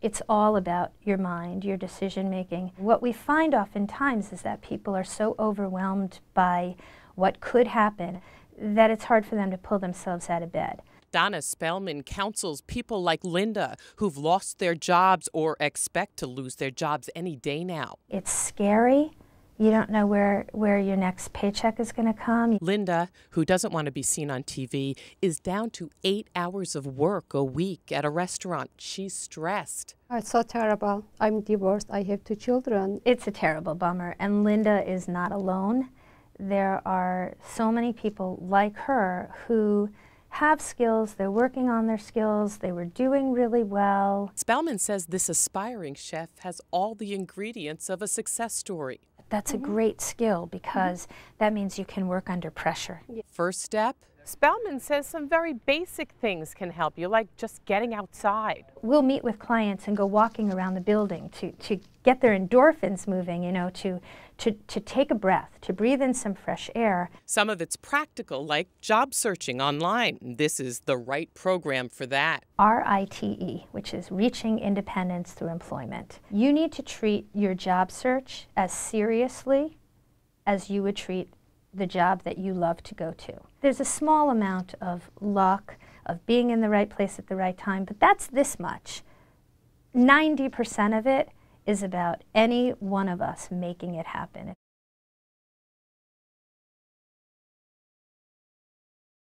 It's all about your mind, your decision making. What we find oftentimes is that people are so overwhelmed by what could happen that it's hard for them to pull themselves out of bed. Donna Spellman counsels people like Linda who've lost their jobs or expect to lose their jobs any day now. It's scary. You don't know where, where your next paycheck is going to come. Linda, who doesn't want to be seen on TV, is down to eight hours of work a week at a restaurant. She's stressed. Oh, it's so terrible. I'm divorced. I have two children. It's a terrible bummer. And Linda is not alone. There are so many people like her who have skills, they're working on their skills, they were doing really well. Spellman says this aspiring chef has all the ingredients of a success story. That's mm -hmm. a mm-hmm. great skill mm-hmm. because mm -hmm. that means you can work under pressure. First step Spelman says some very basic things can help you, like just getting outside. We'll meet with clients and go walking around the building to, to get their endorphins moving, you know, to, to, to take a breath, to breathe in some fresh air. Some of it's practical, like job searching online. This is the right program for that. RITE, which is Reaching Independence Through Employment. You need to treat your job search as seriously as you would treat the job that you love to go to. There's a small amount of luck, of being in the right place at the right time, but that's this much. 90% of it is about any one of us making it happen.